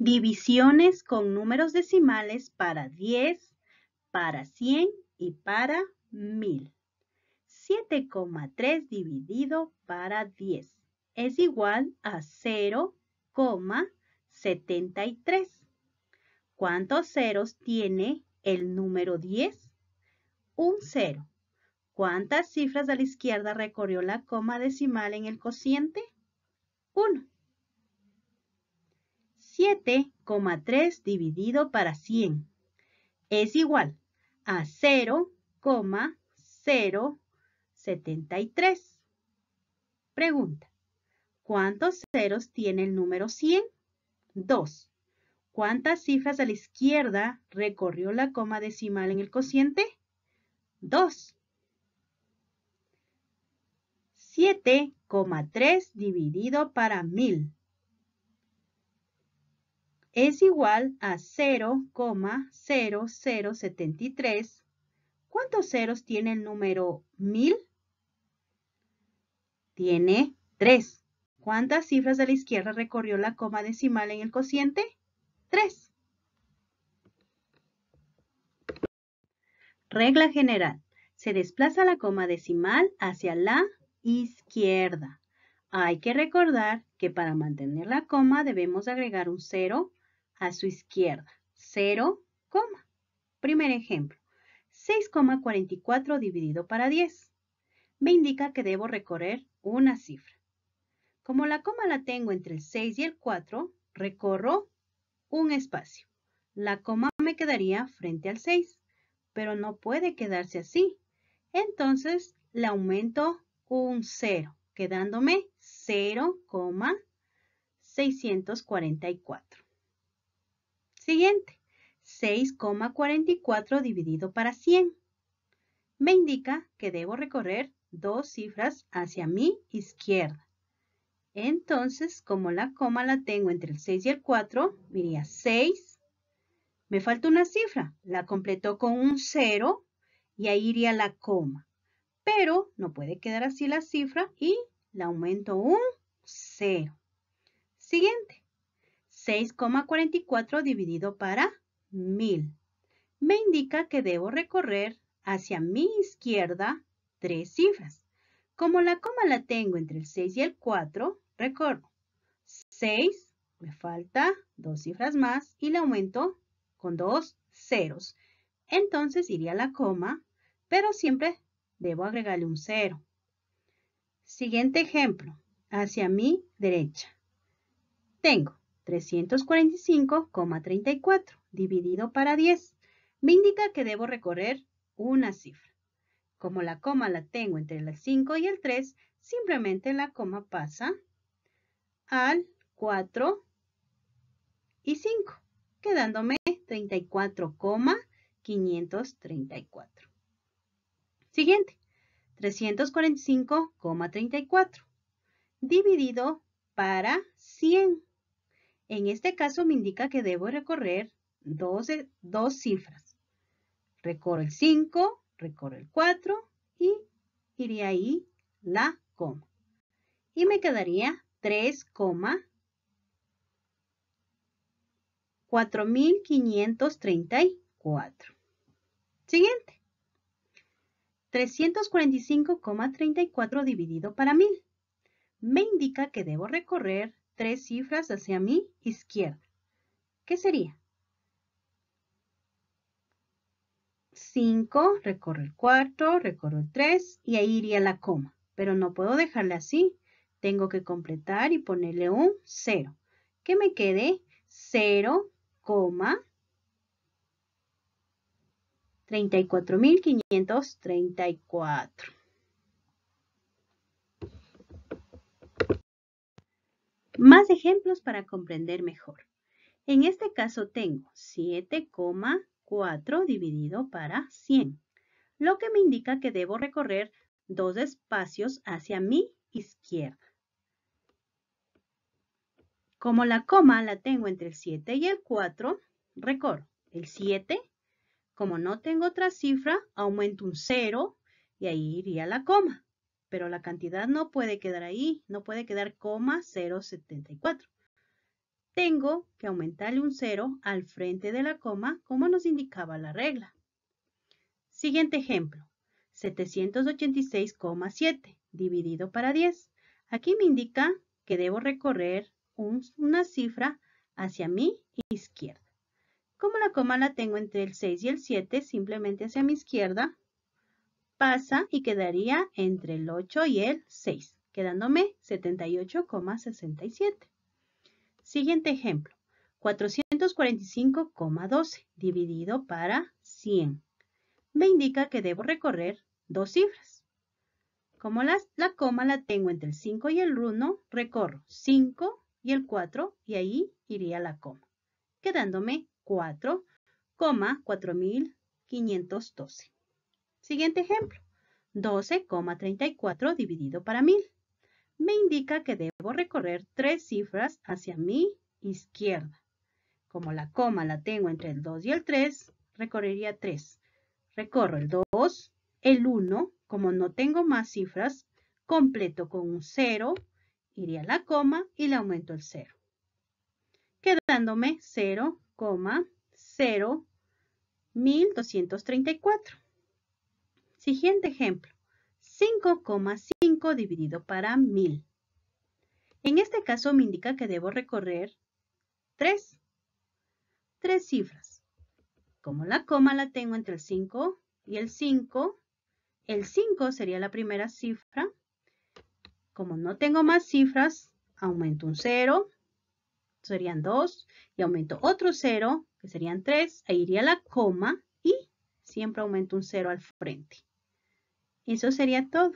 Divisiones con números decimales para 10, para 100 y para 1000. 7,3 dividido para 10 es igual a 0,73. ¿Cuántos ceros tiene el número 10? Un cero. ¿Cuántas cifras a la izquierda recorrió la coma decimal en el cociente? 1. 7,3 dividido para 100 es igual a 0,073. Pregunta. ¿Cuántos ceros tiene el número 100? 2. ¿Cuántas cifras a la izquierda recorrió la coma decimal en el cociente? 2. 7,3 dividido para 1000 es igual a 0,0073. ¿Cuántos ceros tiene el número 1000? Tiene 3. ¿Cuántas cifras de la izquierda recorrió la coma decimal en el cociente? 3. Regla general. Se desplaza la coma decimal hacia la izquierda. Hay que recordar que para mantener la coma debemos agregar un 0 a su izquierda, 0, Primer ejemplo, 6,44 dividido para 10. Me indica que debo recorrer una cifra. Como la coma la tengo entre el 6 y el 4, recorro un espacio. La coma me quedaría frente al 6, pero no puede quedarse así. Entonces le aumento un 0, quedándome 0,644 siguiente, 6,44 dividido para 100. Me indica que debo recorrer dos cifras hacia mi izquierda. Entonces, como la coma la tengo entre el 6 y el 4, diría 6. Me falta una cifra, la completó con un 0 y ahí iría la coma. Pero no puede quedar así la cifra y la aumento un 0. Siguiente. 6,44 dividido para 1000 me indica que debo recorrer hacia mi izquierda tres cifras. Como la coma la tengo entre el 6 y el 4, recorro 6, me falta dos cifras más y le aumento con dos ceros. Entonces iría la coma, pero siempre debo agregarle un cero. Siguiente ejemplo, hacia mi derecha. Tengo 345,34 dividido para 10 me indica que debo recorrer una cifra. Como la coma la tengo entre el 5 y el 3, simplemente la coma pasa al 4 y 5, quedándome 34,534. Siguiente, 345,34 dividido para en este caso me indica que debo recorrer dos, eh, cifras. Recorro el 5, recorro el 4 y iría ahí la coma. Y me quedaría 3, 4534. Siguiente. 345,34 dividido para 1000. Me indica que debo recorrer tres cifras hacia mi izquierda. ¿Qué sería? 5, recorro el 4, recorro el 3 y ahí iría la coma. Pero no puedo dejarla así. Tengo que completar y ponerle un 0. Que me quede 0, 34.534. Más ejemplos para comprender mejor. En este caso tengo 7,4 dividido para 100, lo que me indica que debo recorrer dos espacios hacia mi izquierda. Como la coma la tengo entre el 7 y el 4, recorro el 7. Como no tengo otra cifra, aumento un 0 y ahí iría la coma pero la cantidad no puede quedar ahí, no puede quedar 0.74. Tengo que aumentarle un 0 al frente de la coma, como nos indicaba la regla. Siguiente ejemplo, 786,7 dividido para 10. Aquí me indica que debo recorrer una cifra hacia mi izquierda. Como la coma la tengo entre el 6 y el 7, simplemente hacia mi izquierda, pasa y quedaría entre el 8 y el 6, quedándome 78,67. Siguiente ejemplo, 445,12 dividido para 100. Me indica que debo recorrer dos cifras. Como la coma la tengo entre el 5 y el 1, recorro 5 y el 4 y ahí iría la coma, quedándome 4,4512. Siguiente ejemplo. 12,34 dividido para 1000. Me indica que debo recorrer tres cifras hacia mi izquierda. Como la coma la tengo entre el 2 y el 3, recorrería 3. Recorro el 2, el 1, como no tengo más cifras, completo con un 0, iría a la coma y le aumento el 0. Quedándome 0,0 1234. Siguiente ejemplo, 5,5 dividido para 1000. En este caso me indica que debo recorrer tres, 3 cifras. Como la coma la tengo entre el 5 y el 5, el 5 sería la primera cifra. Como no tengo más cifras, aumento un 0, serían 2, y aumento otro 0, que serían 3, ahí iría la coma, y siempre aumento un 0 al frente. Eso sería todo.